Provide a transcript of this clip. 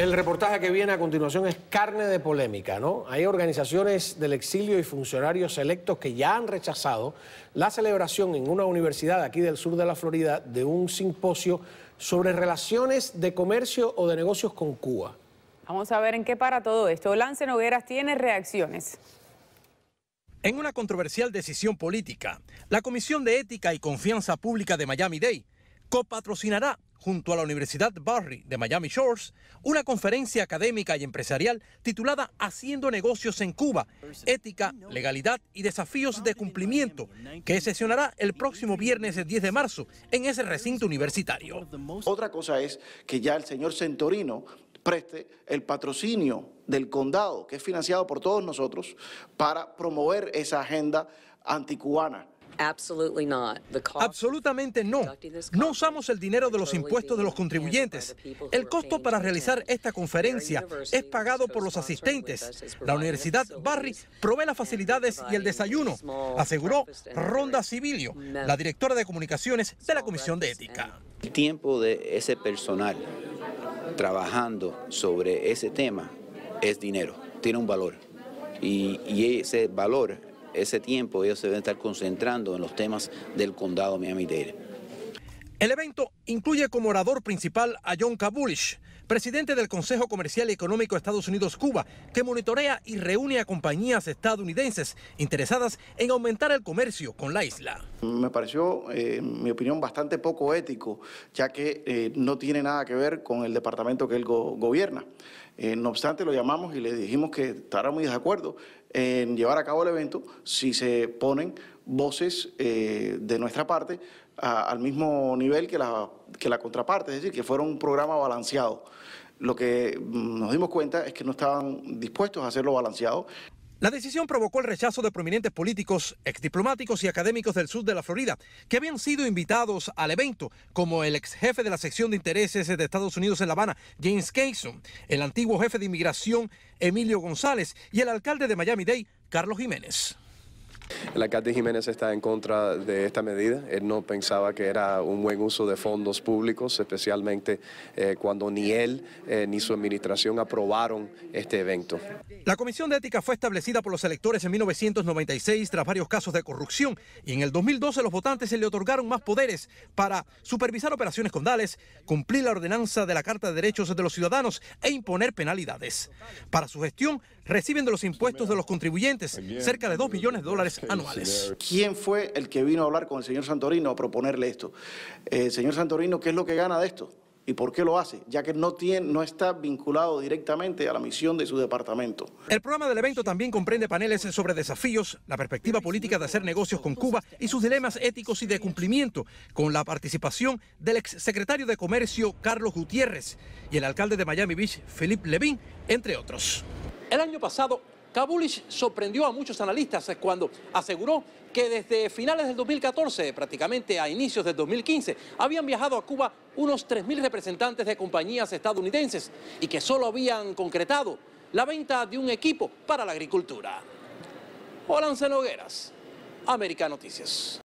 El reportaje que viene a continuación es carne de polémica, ¿no? Hay organizaciones del exilio y funcionarios electos que ya han rechazado la celebración en una universidad aquí del sur de la Florida de un simposio sobre relaciones de comercio o de negocios con Cuba. Vamos a ver en qué para todo esto. Lance Nogueras tiene reacciones. En una controversial decisión política, la Comisión de Ética y Confianza Pública de Miami-Dade copatrocinará junto a la Universidad Barry de Miami Shores, una conferencia académica y empresarial titulada Haciendo negocios en Cuba, ética, legalidad y desafíos de cumplimiento, que sesionará el próximo viernes 10 de marzo en ese recinto universitario. Otra cosa es que ya el señor Centorino preste el patrocinio del condado, que es financiado por todos nosotros, para promover esa agenda anticubana. Absolutamente no. No usamos el dinero de los impuestos de los contribuyentes. El costo para realizar esta conferencia es pagado por los asistentes. La Universidad Barry provee las facilidades y el desayuno, aseguró Ronda Civilio, la directora de comunicaciones de la Comisión de Ética. El tiempo de ese personal trabajando sobre ese tema es dinero, tiene un valor. Y, y ese valor ese tiempo ellos se deben estar concentrando en los temas del condado Miami-Dade. El evento incluye como orador principal a John Kabulish, presidente del Consejo Comercial y Económico de Estados Unidos-Cuba, que monitorea y reúne a compañías estadounidenses interesadas en aumentar el comercio con la isla. Me pareció, eh, en mi opinión, bastante poco ético, ya que eh, no tiene nada que ver con el departamento que él gobierna. Eh, no obstante, lo llamamos y le dijimos que estará muy de acuerdo en llevar a cabo el evento si se ponen voces eh, de nuestra parte al mismo nivel que la, que la contraparte, es decir, que fuera un programa balanceado. Lo que mm, nos dimos cuenta es que no estaban dispuestos a hacerlo balanceado. La decisión provocó el rechazo de prominentes políticos, exdiplomáticos y académicos del sur de la Florida, que habían sido invitados al evento, como el ex jefe de la sección de intereses de Estados Unidos en La Habana, James Cason, el antiguo jefe de inmigración, Emilio González, y el alcalde de Miami-Dade, Carlos Jiménez. La alcalde Jiménez está en contra de esta medida. Él no pensaba que era un buen uso de fondos públicos, especialmente eh, cuando ni él eh, ni su administración aprobaron este evento. La Comisión de Ética fue establecida por los electores en 1996 tras varios casos de corrupción y en el 2012 los votantes se le otorgaron más poderes para supervisar operaciones condales, cumplir la ordenanza de la Carta de Derechos de los Ciudadanos e imponer penalidades. Para su gestión reciben de los impuestos de los contribuyentes cerca de 2 millones de dólares anuales. ¿Quién fue el que vino a hablar con el señor Santorino a proponerle esto? Eh, señor Santorino, ¿qué es lo que gana de esto? ¿Y por qué lo hace? Ya que no, tiene, no está vinculado directamente a la misión de su departamento. El programa del evento también comprende paneles sobre desafíos, la perspectiva política de hacer negocios con Cuba y sus dilemas éticos y de cumplimiento, con la participación del exsecretario de Comercio Carlos Gutiérrez y el alcalde de Miami Beach, Philippe Levin, entre otros. El año pasado, Kabulich sorprendió a muchos analistas eh, cuando aseguró que desde finales del 2014, prácticamente a inicios del 2015, habían viajado a Cuba unos 3.000 representantes de compañías estadounidenses y que solo habían concretado la venta de un equipo para la agricultura. Hola, hogueras América Noticias.